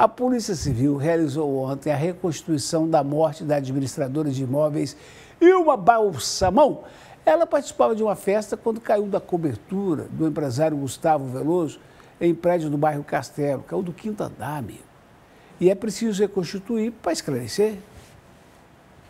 A Polícia Civil realizou ontem a reconstituição da morte da administradora de imóveis Ilma Balsamão. Ela participava de uma festa quando caiu da cobertura do empresário Gustavo Veloso em prédio do bairro Castelo, caiu é do quinto andar, amigo. E é preciso reconstituir para esclarecer.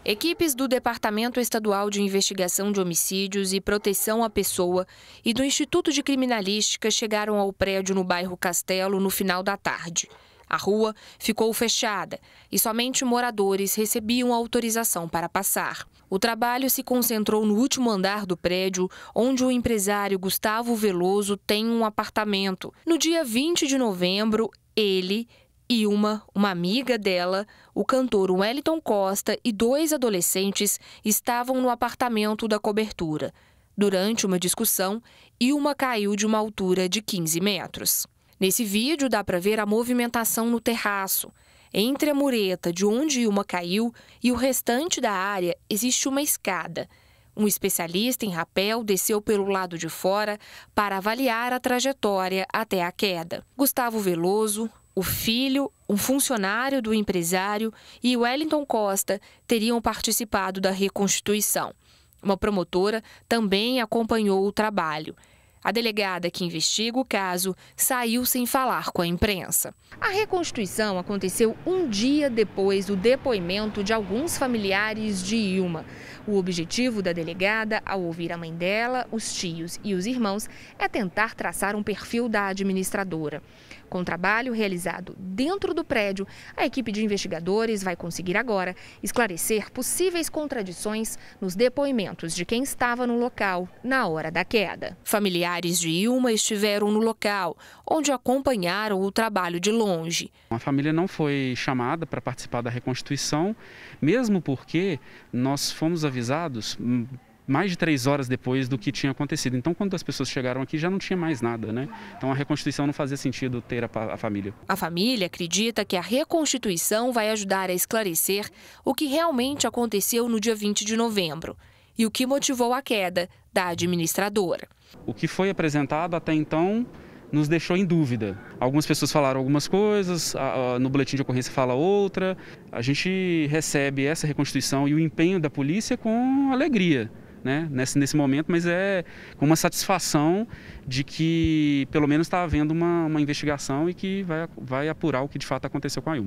Equipes do Departamento Estadual de Investigação de Homicídios e Proteção à Pessoa e do Instituto de Criminalística chegaram ao prédio no bairro Castelo no final da tarde. A rua ficou fechada e somente moradores recebiam autorização para passar. O trabalho se concentrou no último andar do prédio, onde o empresário Gustavo Veloso tem um apartamento. No dia 20 de novembro, ele e uma, uma amiga dela, o cantor Wellington Costa e dois adolescentes estavam no apartamento da cobertura. Durante uma discussão, Ilma caiu de uma altura de 15 metros. Nesse vídeo dá para ver a movimentação no terraço. Entre a mureta de onde uma caiu e o restante da área existe uma escada. Um especialista em rapel desceu pelo lado de fora para avaliar a trajetória até a queda. Gustavo Veloso, o filho, um funcionário do empresário e Wellington Costa teriam participado da reconstituição. Uma promotora também acompanhou o trabalho. A delegada que investiga o caso saiu sem falar com a imprensa. A reconstituição aconteceu um dia depois do depoimento de alguns familiares de Ilma. O objetivo da delegada, ao ouvir a mãe dela, os tios e os irmãos, é tentar traçar um perfil da administradora. Com o trabalho realizado dentro do prédio, a equipe de investigadores vai conseguir agora esclarecer possíveis contradições nos depoimentos de quem estava no local na hora da queda. Familiares familiares de Ilma estiveram no local, onde acompanharam o trabalho de longe. A família não foi chamada para participar da reconstituição, mesmo porque nós fomos avisados hum, mais de três horas depois do que tinha acontecido. Então, quando as pessoas chegaram aqui, já não tinha mais nada, né? Então, a reconstituição não fazia sentido ter a, a, família. A família acredita que a reconstituição vai ajudar a esclarecer o que realmente aconteceu no dia 20 de novembro e o que motivou a queda da administradora. O que foi apresentado até então nos deixou em dúvida. Algumas pessoas falaram algumas coisas, no boletim de ocorrência fala outra. A gente recebe essa reconstituição e o empenho da polícia com alegria. Né, nesse, nesse momento, mas é com uma satisfação de que pelo menos está havendo uma, uma investigação e que vai, vai apurar o que de fato aconteceu com a Ilma.